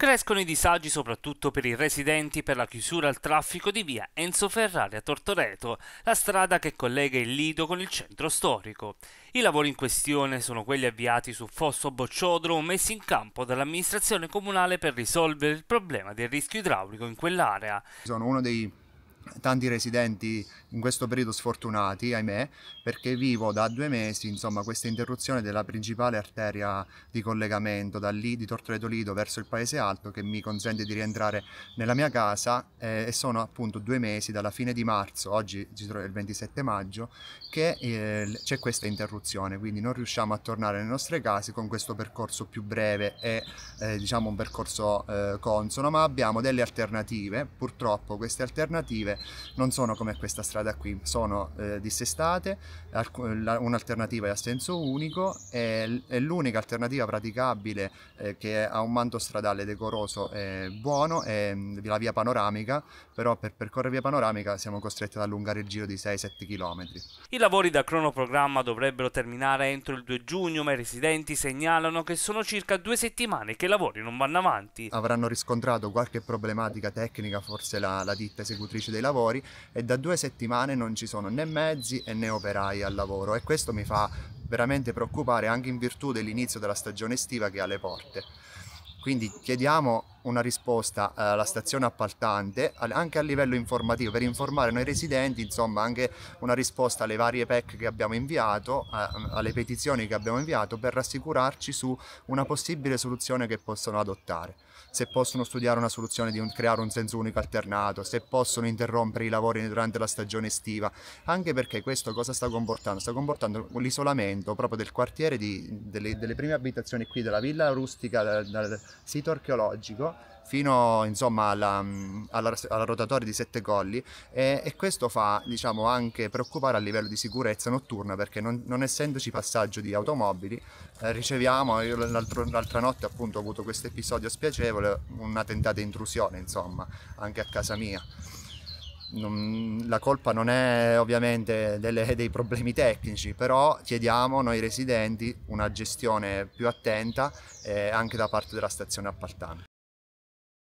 Crescono i disagi soprattutto per i residenti per la chiusura al traffico di via Enzo Ferrari a Tortoreto, la strada che collega il Lido con il centro storico. I lavori in questione sono quelli avviati su Fosso Bocciodromo messi in campo dall'amministrazione comunale per risolvere il problema del rischio idraulico in quell'area. Sono uno dei tanti residenti in questo periodo sfortunati, ahimè, perché vivo da due mesi insomma, questa interruzione della principale arteria di collegamento da lì, di Tortoreto Lido verso il Paese Alto che mi consente di rientrare nella mia casa eh, e sono appunto due mesi dalla fine di marzo, oggi ci trovo il 27 maggio, che eh, c'è questa interruzione, quindi non riusciamo a tornare nelle nostre case con questo percorso più breve e eh, diciamo un percorso eh, consono, ma abbiamo delle alternative, purtroppo queste alternative non sono come questa strada qui, sono eh, dissestate, un'alternativa è a senso unico è l'unica alternativa praticabile eh, che ha un manto stradale decoroso e buono è la via panoramica, però per percorrere via panoramica siamo costretti ad allungare il giro di 6-7 km. I lavori da cronoprogramma dovrebbero terminare entro il 2 giugno, ma i residenti segnalano che sono circa due settimane che i lavori non vanno avanti. Avranno riscontrato qualche problematica tecnica, forse la, la ditta esecutrice dei lavori lavori e da due settimane non ci sono né mezzi né operai al lavoro e questo mi fa veramente preoccupare anche in virtù dell'inizio della stagione estiva che ha le porte. Quindi chiediamo una risposta eh, alla stazione appaltante anche a livello informativo per informare noi residenti, insomma anche una risposta alle varie PEC che abbiamo inviato, alle petizioni che abbiamo inviato per rassicurarci su una possibile soluzione che possono adottare. Se possono studiare una soluzione di un, creare un senso unico alternato, se possono interrompere i lavori durante la stagione estiva, anche perché questo cosa sta comportando? Sta comportando l'isolamento proprio del quartiere, di, delle, delle prime abitazioni qui della villa rustica, dal, dal sito archeologico fino insomma, alla, alla, alla, rotatoria di sette colli e, e, questo fa diciamo, anche preoccupare a livello di sicurezza notturna perché non, non essendoci passaggio di automobili eh, riceviamo, io l'altra notte appunto ho avuto questo episodio spiacevole, una tentata intrusione insomma anche a casa mia. Non, la colpa non è ovviamente delle, dei problemi tecnici, però chiediamo noi residenti una gestione più attenta eh, anche da parte della stazione appaltante.